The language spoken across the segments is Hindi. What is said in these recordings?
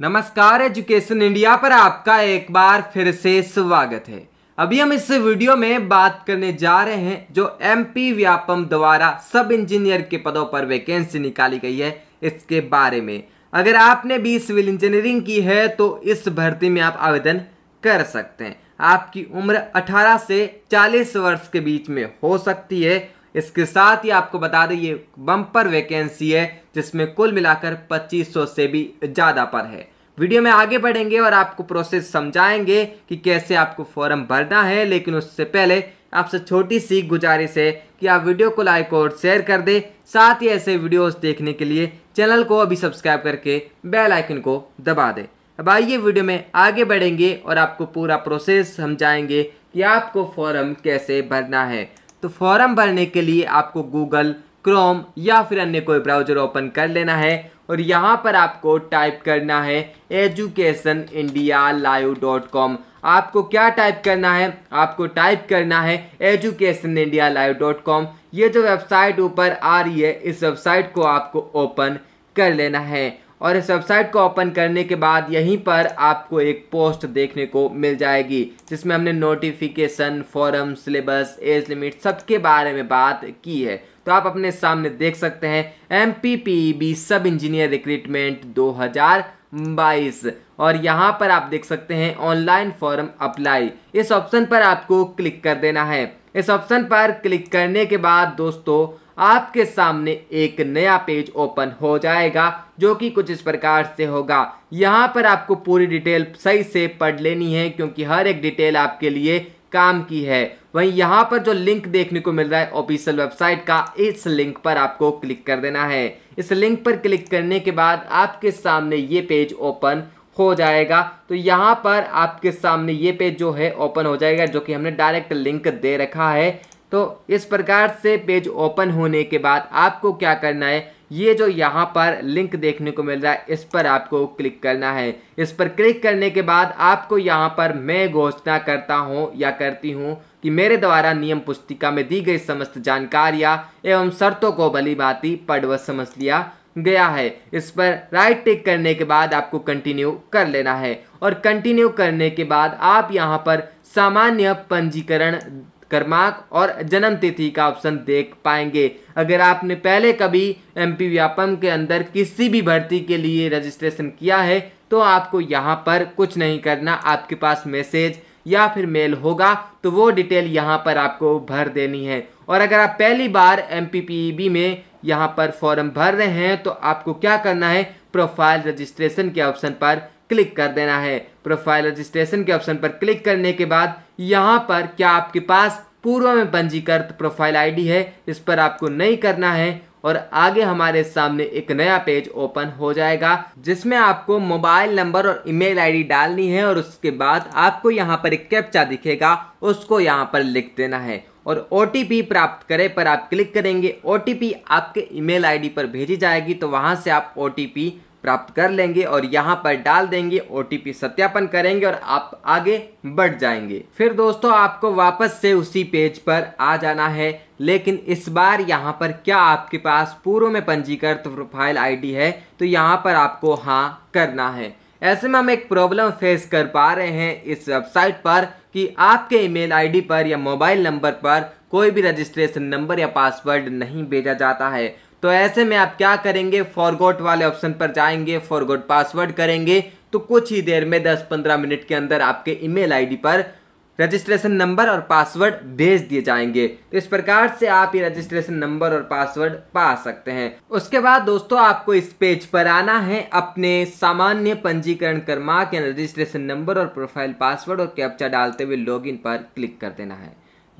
नमस्कार एजुकेशन इंडिया पर आपका एक बार फिर से स्वागत है अभी हम इस वीडियो में बात करने जा रहे हैं जो एमपी व्यापम द्वारा सब इंजीनियर के पदों पर वैकेंसी निकाली गई है इसके बारे में अगर आपने भी सिविल इंजीनियरिंग की है तो इस भर्ती में आप आवेदन कर सकते हैं आपकी उम्र 18 से 40 वर्ष के बीच में हो सकती है इसके साथ ही आपको बता दें ये बम्पर वैकेंसी है जिसमें कुल मिलाकर 2500 से भी ज़्यादा पर है वीडियो में आगे बढ़ेंगे और आपको प्रोसेस समझाएंगे कि कैसे आपको फॉर्म भरना है लेकिन उससे पहले आपसे छोटी सी गुजारिश है कि आप वीडियो को लाइक और शेयर कर दें साथ ही ऐसे वीडियोस देखने के लिए चैनल को अभी सब्सक्राइब करके बेल आइकन को दबा दें अब आइए वीडियो में आगे बढ़ेंगे और आपको पूरा प्रोसेस समझाएंगे कि आपको फॉर्म कैसे भरना है तो फॉर्म भरने के लिए आपको गूगल क्रोम या फिर अन्य कोई ब्राउजर ओपन कर लेना है और यहाँ पर आपको टाइप करना है education India live dot com आपको क्या टाइप करना है आपको टाइप करना है education India live dot com ये जो वेबसाइट ऊपर आ रही है इस वेबसाइट को आपको ओपन कर लेना है और इस वेबसाइट को ओपन करने के बाद यहीं पर आपको एक पोस्ट देखने को मिल जाएगी जिसमें हमने notification form syllabus age limit सबके बारे में बात की है तो आप अपने सामने देख सकते हैं एम पी e सब इंजीनियर रिक्रूटमेंट 2022 और यहाँ पर आप देख सकते हैं ऑनलाइन फॉर्म अप्लाई इस ऑप्शन पर आपको क्लिक कर देना है इस ऑप्शन पर क्लिक करने के बाद दोस्तों आपके सामने एक नया पेज ओपन हो जाएगा जो कि कुछ इस प्रकार से होगा यहाँ पर आपको पूरी डिटेल सही से पढ़ लेनी है क्योंकि हर एक डिटेल आपके लिए काम की है वहीं यहाँ पर जो लिंक देखने को मिल रहा है ऑफिशियल वेबसाइट का इस लिंक पर आपको क्लिक कर देना है इस लिंक पर क्लिक करने के बाद आपके सामने ये पेज ओपन हो जाएगा तो यहाँ पर आपके सामने ये पेज जो है ओपन हो जाएगा जो कि हमने डायरेक्ट लिंक दे रखा है तो इस प्रकार से पेज ओपन होने के बाद आपको क्या करना है ये जो यहाँ पर लिंक देखने को मिल रहा है इस पर आपको क्लिक करना है इस पर क्लिक करने के बाद आपको यहाँ पर मैं घोषणा करता हूँ या करती हूँ कि मेरे द्वारा नियम पुस्तिका में दी गई समस्त जानकारियाँ एवं शर्तों को भली भांति पढ़ व समझ लिया गया है इस पर राइट टिक करने के बाद आपको कंटिन्यू कर लेना है और कंटिन्यू करने के बाद आप यहाँ पर सामान्य पंजीकरण क्रमांक और जन्म तिथि का ऑप्शन देख पाएंगे अगर आपने पहले कभी एमपी व्यापम के अंदर किसी भी भर्ती के लिए रजिस्ट्रेशन किया है तो आपको यहाँ पर कुछ नहीं करना आपके पास मैसेज या फिर मेल होगा तो वो डिटेल यहाँ पर आपको भर देनी है और अगर आप पहली बार एम e में यहाँ पर फॉर्म भर रहे हैं तो आपको क्या करना है प्रोफाइल रजिस्ट्रेशन के ऑप्शन पर क्लिक कर देना है प्रोफाइल रजिस्ट्रेशन के ऑप्शन पर क्लिक करने के बाद यहाँ पर क्या आपके पास पूर्व में पंजीकृत प्रोफाइल आईडी है इस पर आपको नहीं करना है और आगे हमारे सामने एक नया पेज ओपन हो जाएगा जिसमें आपको मोबाइल नंबर और ईमेल आईडी डालनी है और उसके बाद आपको यहाँ पर एक कैप्चा दिखेगा उसको यहाँ पर लिख देना है और ओ प्राप्त करे पर आप क्लिक करेंगे ओ आपके ईमेल आईडी पर भेजी जाएगी तो वहाँ से आप ओ प्राप्त कर लेंगे और यहाँ पर डाल देंगे ओ सत्यापन करेंगे और आप आगे बढ़ जाएंगे फिर दोस्तों आपको वापस से उसी पेज पर आ जाना है लेकिन इस बार यहाँ पर क्या आपके पास पूर्व में पंजीकृत प्रोफाइल आईडी है तो यहाँ पर आपको हाँ करना है ऐसे में हम एक प्रॉब्लम फेस कर पा रहे हैं इस वेबसाइट पर कि आपके ईमेल आईडी पर या मोबाइल नंबर पर कोई भी रजिस्ट्रेशन नंबर या पासवर्ड नहीं भेजा जाता है तो ऐसे में आप क्या करेंगे फॉरगोट वाले ऑप्शन पर जाएंगे फॉरगोट पासवर्ड करेंगे तो कुछ ही देर में दस पंद्रह मिनट के अंदर आपके ईमेल आईडी पर रजिस्ट्रेशन नंबर और पासवर्ड भेज दिए जाएंगे तो इस प्रकार से आप ये रजिस्ट्रेशन नंबर और पासवर्ड पा सकते हैं उसके बाद दोस्तों आपको इस पेज पर आना है अपने सामान्य पंजीकरण क्रमांक या रजिस्ट्रेशन नंबर और प्रोफाइल पासवर्ड और कैप्चा डालते हुए लॉगिन पर क्लिक कर देना है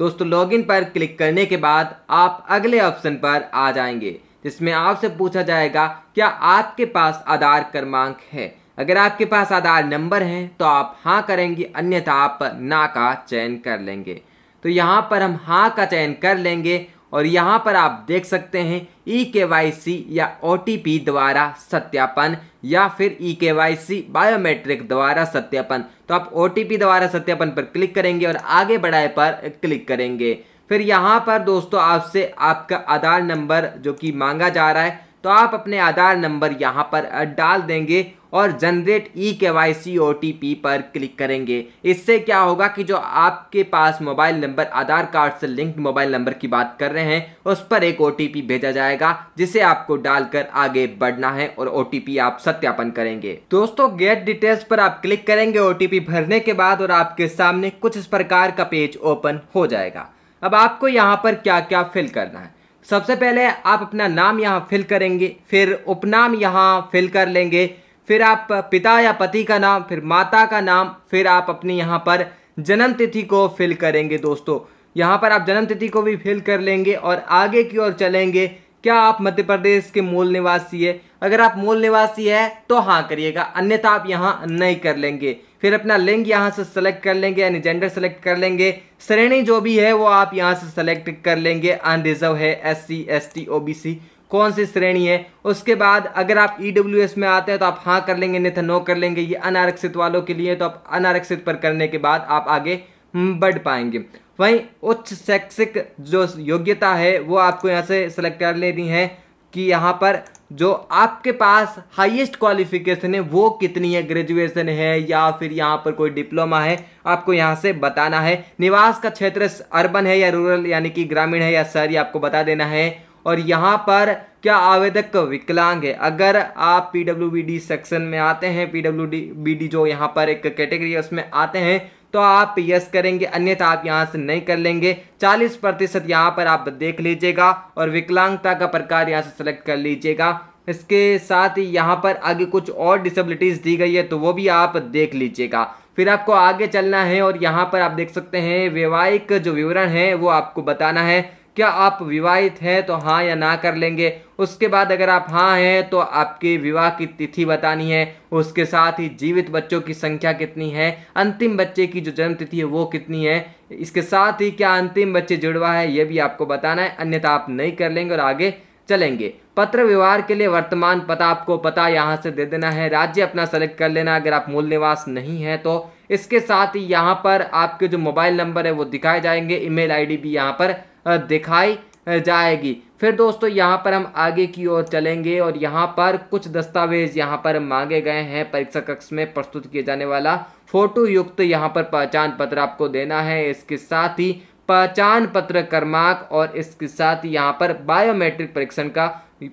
दोस्तों लॉगिन पर क्लिक करने के बाद आप अगले ऑप्शन पर आ जाएंगे जिसमें आपसे पूछा जाएगा क्या आपके पास आधार क्रमांक है अगर आपके पास आधार नंबर है तो आप हाँ करेंगे अन्यथा आप ना का चयन कर लेंगे तो यहाँ पर हम हाँ का चयन कर लेंगे और यहाँ पर आप देख सकते हैं ई के वाई सी या ओ टी पी द्वारा सत्यापन या फिर ई के वाई सी बायोमेट्रिक द्वारा सत्यापन तो आप ओ टी पी द्वारा सत्यापन पर क्लिक करेंगे और आगे बढ़ाए पर क्लिक करेंगे फिर यहाँ पर दोस्तों आपसे आपका आधार नंबर जो कि मांगा जा रहा है तो आप अपने आधार नंबर यहाँ पर डाल देंगे और generate E K Y C O T P पर क्लिक करेंगे इससे क्या होगा कि जो आपके पास मोबाइल नंबर आधार कार्ड से लिंक्ड मोबाइल नंबर की बात कर रहे हैं उस पर एक ओ टी पी भेजा जाएगा जिसे आपको डालकर आगे बढ़ना है और ओ टी पी आप सत्यापन करेंगे दोस्तों गेट डिटेल्स पर आप क्लिक करेंगे ओ टी पी भरने के बाद और आपके सामने कुछ इस प्रकार का पेज ओपन हो जाएगा अब आपको यहाँ पर क्या क्या फिल करना है सबसे पहले आप अपना नाम यहाँ फिल करेंगे फिर उपनाम यहाँ फिल कर लेंगे फिर आप पिता या पति का नाम फिर माता का नाम फिर आप अपनी यहाँ पर जन्म तिथि को फिल करेंगे दोस्तों यहाँ पर आप जन्म तिथि को भी फिल कर लेंगे और आगे की ओर चलेंगे क्या आप मध्य प्रदेश के मूल निवासी है अगर आप मूल निवासी है तो हाँ करिएगा अन्यथा आप यहाँ नहीं कर लेंगे फिर अपना लिंग यहाँ से सेलेक्ट कर लेंगे यानी जेंडर सेलेक्ट कर लेंगे श्रेणी जो भी है वो आप यहाँ से सेलेक्ट कर लेंगे अनरिजर्व है S C S T O B C कौन सी श्रेणी है उसके बाद अगर आप ई e में आते हैं तो आप हाँ कर लेंगे नहीं तो नो कर लेंगे ये अनारक्षित वालों के लिए तो आप अनारक्षित पर करने के बाद आप आगे हम्म, बढ़ पाएंगे वहीं उच्च शैक्षिक जो योग्यता है वो आपको यहाँ से सेलेक्ट कर लेनी है कि यहाँ पर जो आपके पास हाईएस्ट क्वालिफिकेशन है वो कितनी है ग्रेजुएशन है या फिर यहाँ पर कोई डिप्लोमा है आपको यहाँ से बताना है निवास का क्षेत्र अर्बन है या रूरल यानी कि ग्रामीण है या शहरी आपको बता देना है और यहाँ पर क्या आवेदक विकलांग है अगर आप पी सेक्शन में आते हैं पी जो यहाँ पर एक कैटेगरी है उसमें आते हैं तो आप यस करेंगे अन्यथा आप यहाँ से नहीं कर लेंगे चालीस प्रतिशत यहाँ पर आप देख लीजिएगा और विकलांगता का प्रकार यहाँ से सेलेक्ट कर लीजिएगा इसके साथ ही यहाँ पर आगे कुछ और डिसेबिलिटीज़ दी गई है तो वो भी आप देख लीजिएगा फिर आपको आगे चलना है और यहाँ पर आप देख सकते हैं वैवाहिक जो विवरण है वो आपको बताना है क्या आप विवाहित हैं तो हाँ या ना कर लेंगे उसके बाद अगर आप हाँ हैं तो आपके विवाह की तिथि बतानी है उसके साथ ही जीवित बच्चों की संख्या कितनी है अंतिम बच्चे की जो जन्म तिथि है वो कितनी है इसके साथ ही क्या अंतिम बच्चे जुड़वा है ये भी आपको बताना है अन्यथा आप नहीं कर लेंगे और आगे चलेंगे पत्र व्यवहार के लिए वर्तमान पता आपको पता यहाँ से दे देना है राज्य अपना सेलेक्ट कर लेना अगर आप मूल निवास नहीं है तो इसके साथ ही यहाँ पर आपके जो मोबाइल नंबर है वो दिखाए जाएंगे ईमेल आईडी भी यहाँ पर दिखाई जाएगी फिर दोस्तों यहाँ पर हम आगे की ओर चलेंगे और यहाँ पर कुछ दस्तावेज यहाँ पर मांगे गए हैं परीक्षा कक्ष में प्रस्तुत किए जाने वाला फोटो युक्त यहाँ पर पहचान पत्र आपको देना है इसके साथ ही पहचान पत्र क्रमांक और इसके साथ ही यहाँ पर बायोमेट्रिक परीक्षण का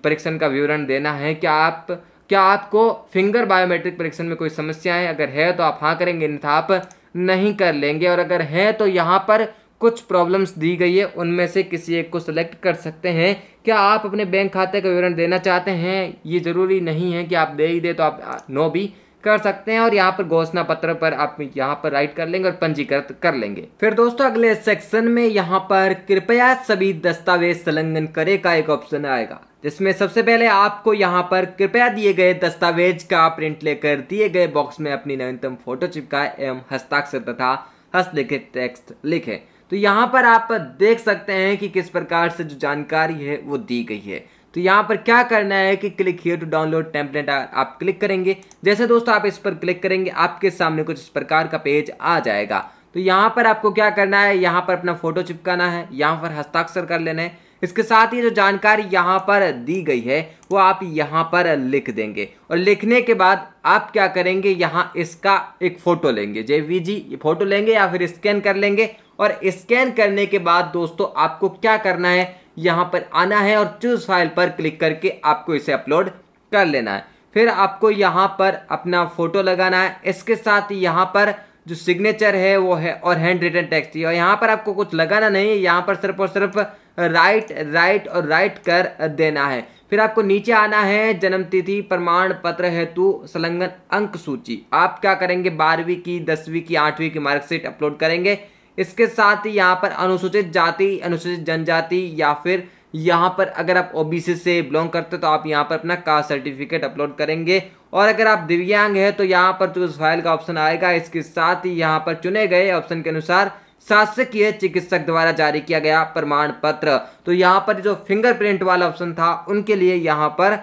परीक्षण का विवरण देना है क्या आप क्या आपको फिंगर बायोमेट्रिक परीक्षण में कोई समस्या है अगर है तो आप हाँ करेंगे अन्यथा तो आप नहीं कर लेंगे और अगर है तो यहाँ पर कुछ प्रॉब्लम्स दी गई है उनमें से किसी एक को सिलेक्ट कर सकते हैं क्या आप अपने बैंक खाते का विवरण देना चाहते हैं ये ज़रूरी नहीं है कि आप दे ही दे तो आप नो भी कर सकते हैं और यहाँ पर घोषणा पत्र पर आप यहाँ पर राइट कर लेंगे और पंजीकृत कर लेंगे फिर दोस्तों अगले सेक्शन में यहाँ पर कृपया सभी दस्तावेज संलग्न करे का एक ऑप्शन आएगा जिसमें सबसे पहले आपको यहाँ पर कृपया दिए गए दस्तावेज का प्रिंट लेकर दिए गए बॉक्स में अपनी नवीनतम फोटो चिपकाए एवं हस्ताक्षर तथा हस्तलिखित टेक्स्ट लिखें तो यहाँ पर आप देख सकते हैं कि किस प्रकार से जो जानकारी है वो दी गई है तो यहाँ पर क्या करना है कि click here to download template आप क्लिक करेंगे जैसे दोस्तों आप इस पर क्लिक करेंगे आपके सामने कुछ इस प्रकार का पेज आ जाएगा तो यहाँ पर आपको क्या करना है यहाँ पर अपना फोटो चिपकाना है यहाँ पर हस्ताक्षर कर लेना है इसके साथ ही जो जानकारी यहाँ पर दी गई है वो आप यहाँ पर लिख देंगे और लिखने के बाद आप क्या करेंगे यहाँ इसका एक फ़ोटो लेंगे जे वी जी फोटो लेंगे या फिर स्कैन कर लेंगे और स्कैन करने के बाद दोस्तों आपको क्या करना है यहाँ पर आना है और चूज फाइल पर क्लिक करके आपको इसे अपलोड कर लेना है फिर आपको यहाँ पर अपना फ़ोटो लगाना है इसके साथ यहाँ पर जो सिग्नेचर है वो है और हैंड रिटन टेक्स्ट और यहाँ पर आपको कुछ लगाना नहीं है यहाँ पर सिर्फ और सिर्फ राइट राइट और राइट कर देना है फिर आपको नीचे आना है जन्म तिथि प्रमाण पत्र हेतु संलग्न अंक सूची आप क्या करेंगे बारहवीं की दसवीं की आठवीं की मार्कशीट अपलोड करेंगे इसके साथ ही यहाँ पर अनुसूचित जाति अनुसूचित जनजाति या फिर यहाँ पर अगर आप ओबीसी से बिलोंग करते हो तो आप यहाँ पर अपना कास्ट सर्टिफिकेट अपलोड करेंगे और अगर आप दिव्यांग है तो यहाँ पर चूज तो फाइल का ऑप्शन आएगा इसके साथ ही यहाँ पर चुने गए ऑप्शन के अनुसार शासकीय चिकित्सक द्वारा जारी किया गया प्रमाण पत्र तो यहाँ पर जो फिंगरप्रिंट वाला ऑप्शन था उनके लिए यहाँ पर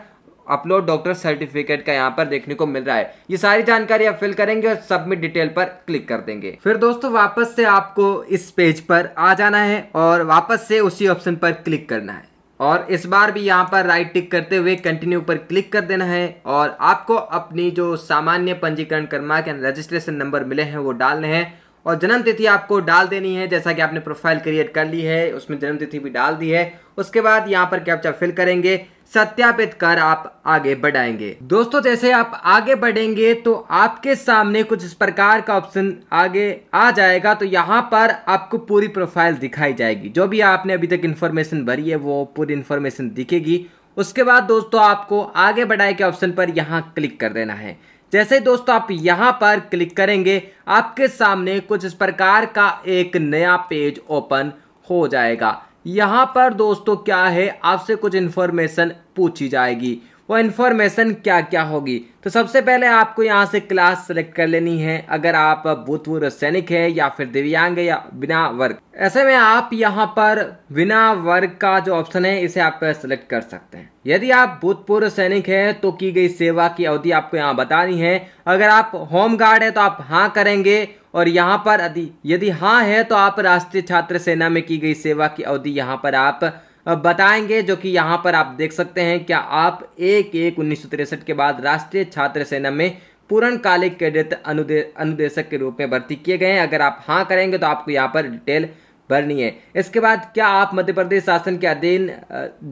अपलोड डॉक्टर सर्टिफिकेट का यहाँ पर देखने को मिल रहा है ये सारी जानकारी आप फिल करेंगे और सबमिट डिटेल पर क्लिक कर देंगे फिर दोस्तों वापस से आपको इस पेज पर आ जाना है और वापस से उसी ऑप्शन पर क्लिक करना है और इस बार भी यहाँ पर राइट टिक करते हुए कंटिन्यू पर क्लिक कर देना है और आपको अपनी जो सामान्य पंजीकरण क्रमांक रजिस्ट्रेशन नंबर मिले हैं वो डालने हैं और जन्म तिथि आपको डाल देनी है जैसा कि आपने प्रोफाइल क्रिएट कर ली है उसमें जन्म तिथि भी डाल दी है उसके बाद यहाँ पर कैप्चा फिल करेंगे सत्यापित कर आप आगे बढ़ाएंगे दोस्तों जैसे आप आगे बढ़ेंगे तो आपके सामने कुछ इस प्रकार का ऑप्शन आगे आ जाएगा तो यहाँ पर आपको पूरी प्रोफाइल दिखाई जाएगी जो भी आपने अभी तक इन्फॉर्मेशन भरी है वो पूरी इन्फॉर्मेशन दिखेगी उसके बाद दोस्तों आपको आगे बढ़ाए के ऑप्शन पर यहाँ क्लिक कर देना है जैसे दोस्तों आप यहां पर क्लिक करेंगे आपके सामने कुछ इस प्रकार का एक नया पेज ओपन हो जाएगा यहाँ पर दोस्तों क्या है आपसे कुछ इन्फॉर्मेशन पूछी जाएगी वो इन्फॉर्मेशन क्या क्या होगी तो सबसे पहले आपको यहाँ से क्लास सेलेक्ट कर लेनी है अगर आप भूतपूर्व सैनिक है या फिर दिव्यांग या बिना वर्ग ऐसे में आप यहाँ पर बिना वर्ग का जो ऑप्शन है इसे आप सेलेक्ट कर सकते हैं यदि आप भूतपूर्व सैनिक है तो की गई सेवा की अवधि आपको यहाँ बतानी है अगर आप होम गार्ड है तो आप हाँ करेंगे और यहाँ पर यदि हाँ है तो आप राष्ट्रीय छात्र सेना में की गई सेवा की अवधि यहाँ पर आप बताएंगे जो कि यहाँ पर आप देख सकते हैं क्या आप एक एक उन्नीस के बाद राष्ट्रीय छात्र सेना में पूर्णकालिक कैडेट अनुदे अनुदेशक के रूप में भर्ती किए गए हैं अगर आप हाँ करेंगे तो आपको यहाँ पर डिटेल भरनी है इसके बाद क्या आप मध्य प्रदेश शासन के अधीन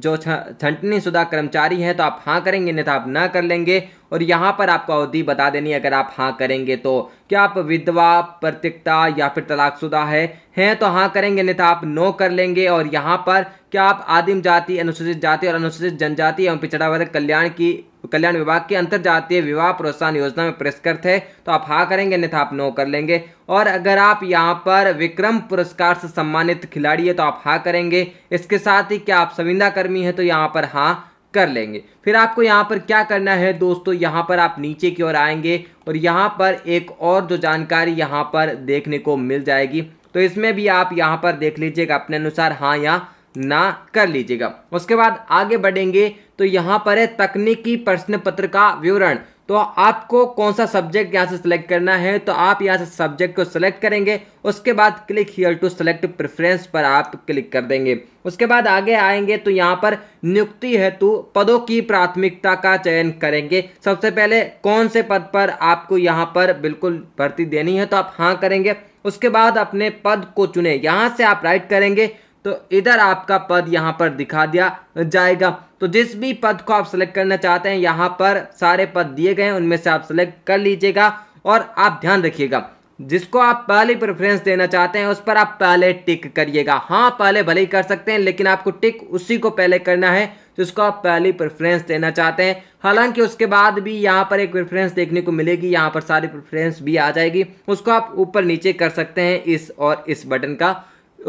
जो छंटनी शुदा कर्मचारी हैं तो आप हाँ करेंगे नहीं तो आप ना कर लेंगे और यहाँ पर आपको अवधि बता देनी अगर आप हाँ करेंगे तो क्या आप विधवा प्रत्यक्ता या फिर तलाकशुदा है हैं तो हाँ करेंगे नहीं तो आप नो कर लेंगे और यहाँ पर क्या आप आदिम जाति अनुसूचित जाति और अनुसूचित जनजाति एवं पिछड़ा वर्ग कल्याण की कल्याण विभाग के अंतर्जातीय विवाह प्रोत्साहन योजना में पुरस्कृत है तो आप हाँ करेंगे नहीं तो आप नो कर लेंगे और अगर आप यहाँ पर विक्रम पुरस्कार से सम्मानित खिलाड़ी है तो आप हाँ करेंगे इसके साथ ही क्या आप संविदा कर्मी हैं तो यहाँ पर हाँ कर लेंगे फिर आपको यहाँ पर क्या करना है दोस्तों यहाँ पर आप नीचे की ओर आएंगे और यहाँ पर एक और जो जानकारी यहाँ पर देखने को मिल जाएगी तो इसमें भी आप यहाँ पर देख लीजिएगा अपने अनुसार हाँ या ना कर लीजिएगा उसके बाद आगे बढ़ेंगे तो यहाँ पर है तकनीकी प्रश्न पत्र का विवरण तो आपको कौन सा सब्जेक्ट यहाँ से सिलेक्ट करना है तो आप यहाँ से सब्जेक्ट को सिलेक्ट करेंगे उसके बाद click here to select preference पर आप क्लिक कर देंगे उसके बाद आगे आएंगे तो यहाँ पर नियुक्ति हेतु पदों की प्राथमिकता का चयन करेंगे सबसे पहले कौन से पद पर आपको यहाँ पर बिल्कुल भर्ती देनी है तो आप हाँ करेंगे उसके बाद अपने पद को चुने यहाँ से आप राइट करेंगे तो इधर आपका पद यहाँ पर दिखा दिया जाएगा तो जिस भी पद को आप सेलेक्ट करना चाहते हैं यहाँ पर सारे पद दिए गए हैं उनमें से आप सेलेक्ट कर लीजिएगा और आप ध्यान रखिएगा जिसको आप पहले प्रेफरेंस देना चाहते हैं उस पर आप पहले टिक करिएगा हाँ पहले भले ही कर सकते हैं लेकिन आपको टिक उसी को पहले करना है जिसको आप पहली प्रेफरेंस देना चाहते हैं हालांकि उसके बाद भी यहाँ पर एक प्रेफरेंस देखने को मिलेगी यहाँ पर सारी प्रेफरेंस भी आ जाएगी उसको आप ऊपर नीचे कर सकते हैं इस और इस बटन का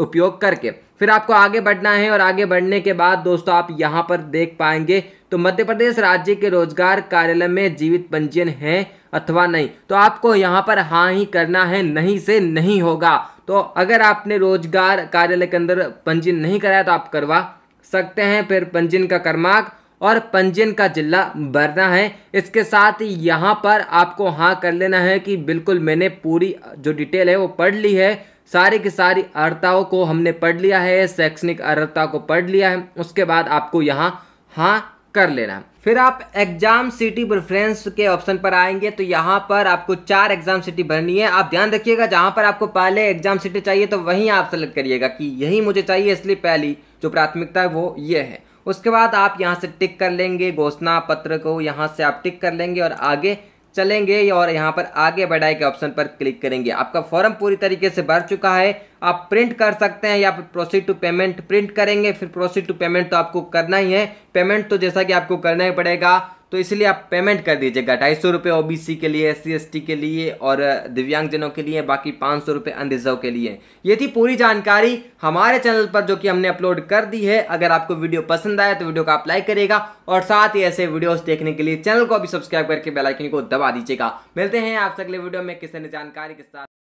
उपयोग करके फिर आपको आगे बढ़ना है और आगे बढ़ने के बाद दोस्तों आप यहाँ पर देख पाएंगे तो मध्य प्रदेश राज्य के रोजगार कार्यालय में जीवित पंजीयन है अथवा नहीं तो आपको यहाँ पर हाँ ही करना है नहीं से नहीं होगा तो अगर आपने रोजगार कार्यालय के अंदर पंजीयन नहीं कराया तो आप करवा सकते हैं फिर पंजीयन का क्रमांक और पंजीयन का जिला भरना है इसके साथ ही यहाँ पर आपको हाँ कर लेना है कि बिल्कुल मैंने पूरी जो डिटेल है वो पढ़ ली है सारी की सारी अर्ताओं को हमने पढ़ लिया है शैक्षणिक अर्ता को पढ़ लिया है उसके बाद आपको यहाँ हाँ कर लेना है फिर आप एग्जाम सिटी प्रेफरेंस के ऑप्शन पर आएंगे तो यहाँ पर आपको चार एग्जाम सिटी भरनी है आप ध्यान रखिएगा जहाँ पर आपको पहले एग्जाम सिटी चाहिए तो वहीं आप सेलेक्ट करिएगा कि यही मुझे चाहिए इसलिए पहली जो प्राथमिकता है वो ये है उसके बाद आप यहाँ से टिक कर लेंगे घोषणा पत्र को यहाँ से आप टिक कर लेंगे और आगे चलेंगे और यहाँ पर आगे बढ़ाए के ऑप्शन पर क्लिक करेंगे आपका फॉर्म पूरी तरीके से भर चुका है आप प्रिंट कर सकते हैं या फिर प्रोसीड टू पेमेंट प्रिंट करेंगे फिर प्रोसीड टू पेमेंट तो आपको करना ही है पेमेंट तो जैसा कि आपको करना ही पड़ेगा तो इसलिए आप पेमेंट कर दीजिएगा ढाई सौ रुपये ओ के लिए एस सी के लिए और दिव्यांगजनों के लिए बाकी पाँच सौ रुपये अनरिजर्व के लिए ये थी पूरी जानकारी हमारे चैनल पर जो कि हमने अपलोड कर दी है अगर आपको वीडियो पसंद आया तो वीडियो को आप लाइक करेगा और साथ ही ऐसे वीडियोस देखने के लिए चैनल को भी सब्सक्राइब करके बेलाइकन को दबा दीजिएगा मिलते हैं आपसे अगले वीडियो में किसी ने जानकारी के साथ